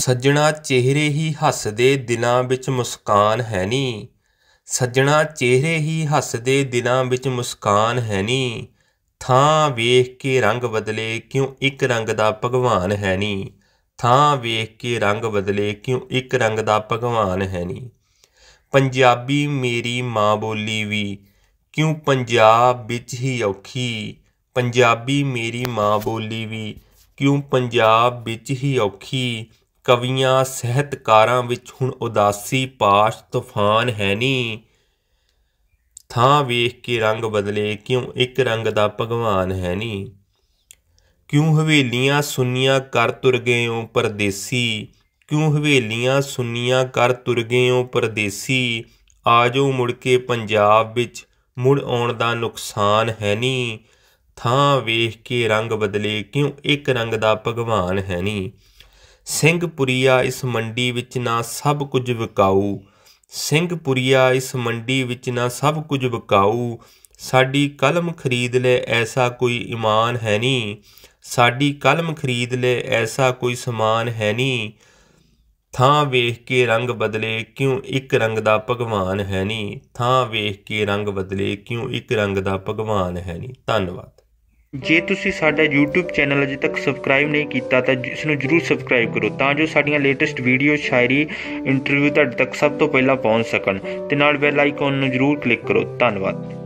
ਸੱਜਣਾ ਚਿਹਰੇ ਹੀ ਹੱਸਦੇ ਦਿਨਾਂ ਵਿੱਚ ਮੁਸਕਾਨ ਹੈ ਨੀ ਸੱਜਣਾ ਚਿਹਰੇ ਹੀ ਹੱਸਦੇ ਦਿਨਾਂ ਵਿੱਚ ਮੁਸਕਾਨ ਹੈ ਨੀ ਥਾਂ ਵੇਖ ਕੇ ਰੰਗ ਬਦਲੇ ਕਿਉਂ ਇੱਕ ਰੰਗ ਦਾ ਭਗਵਾਨ ਹੈ ਨੀ ਥਾਂ ਵੇਖ ਕੇ ਰੰਗ ਬਦਲੇ ਕਿਉਂ ਇੱਕ ਰੰਗ ਦਾ ਭਗਵਾਨ ਹੈ ਨੀ ਪੰਜਾਬੀ ਮੇਰੀ ਮਾਂ ਬੋਲੀ ਵੀ ਕਿਉਂ ਪੰਜਾਬ ਵਿੱਚ ਹੀ ਔਖੀ ਪੰਜਾਬੀ ਮੇਰੀ ਮਾਂ ਬੋਲੀ ਵੀ ਕਿਉਂ ਪੰਜਾਬ ਵਿੱਚ ਹੀ ਔਖੀ ਕਵੀਆਂ ਸਹਿਤਕਾਰਾਂ ਵਿੱਚ ਹੁਣ ਉਦਾਸੀ ਪਾਸ਼ ਤੂਫਾਨ ਹੈ ਨਹੀਂ ਥਾਂ ਵੇਖ ਕੇ ਰੰਗ ਬਦਲੇ ਕਿਉਂ ਇੱਕ ਰੰਗ ਦਾ ਭਗਵਾਨ ਹੈ ਨਹੀਂ ਕਿਉਂ ਹਵੇਲੀਆਂ ਸੁੰਨੀਆਂ ਕਰ ਤੁਰ ਗਏ ਹੋ ਪਰਦੇਸੀ ਕਿਉਂ ਹਵੇਲੀਆਂ ਸੁੰਨੀਆਂ ਕਰ ਤੁਰ ਗਏ ਹੋ ਪਰਦੇਸੀ ਆਜੋ ਮੁੜ ਕੇ ਪੰਜਾਬ ਵਿੱਚ ਮੁੜ ਆਉਣ ਦਾ ਨੁਕਸਾਨ ਹੈ ਨਹੀਂ ਥਾਂ ਵੇਖ ਕੇ ਰੰਗ ਬਦਲੇ ਕਿਉਂ ਇੱਕ ਰੰਗ ਦਾ ਭਗਵਾਨ ਹੈ ਨਹੀਂ ਸਿੰਘਪੁਰੀਆ ਇਸ ਮੰਡੀ ਵਿੱਚ ਨਾ ਸਭ ਕੁਝ ਵਿਕਾਊ ਸਿੰਘਪੁਰੀਆ ਇਸ ਮੰਡੀ ਵਿੱਚ ਨਾ ਸਭ ਕੁਝ ਵਿਕਾਊ ਸਾਡੀ ਕਲਮ ਖਰੀਦ ਲੈ ਐਸਾ ਕੋਈ ਇਮਾਨ ਹੈ ਨਹੀਂ ਸਾਡੀ ਕਲਮ ਖਰੀਦ ਲੈ ਐਸਾ ਕੋਈ ਸਮਾਨ ਹੈ ਨਹੀਂ ਥਾਂ ਵੇਖ ਕੇ ਰੰਗ ਬਦਲੇ ਕਿਉਂ ਇੱਕ ਰੰਗ ਦਾ ਭਗਵਾਨ ਹੈ ਨਹੀਂ ਥਾਂ ਵੇਖ ਕੇ ਰੰਗ ਬਦਲੇ ਕਿਉਂ ਇੱਕ ਰੰਗ ਦਾ ਭਗਵਾਨ ਹੈ ਨਹੀਂ ਧੰਨਵਾਦ ਜੇ ਤੁਸੀਂ ਸਾਡਾ YouTube ਚੈਨਲ ਅਜੇ ਤੱਕ ਸਬਸਕ੍ਰਾਈਬ ਨਹੀਂ ਕੀਤਾ ਤਾਂ ਇਸ ਨੂੰ ਜਰੂਰ ਸਬਸਕ੍ਰਾਈਬ ਕਰੋ ਤਾਂ ਜੋ ਸਾਡੀਆਂ ਲੇਟੈਸਟ ਵੀਡੀਓ ਸ਼ਾਇਰੀ ਇੰਟਰਵਿਊ ਤੁਹਾਡੇ ਤੱਕ ਸਭ ਤੋਂ ਪਹਿਲਾਂ ਪਹੁੰਚ ਸਕਣ ਤੇ ਨਾਲ ਬੈਲ ਆਈਕਨ ਨੂੰ ਜਰੂਰ ਕਲਿੱਕ ਕਰੋ ਧੰਨਵਾਦ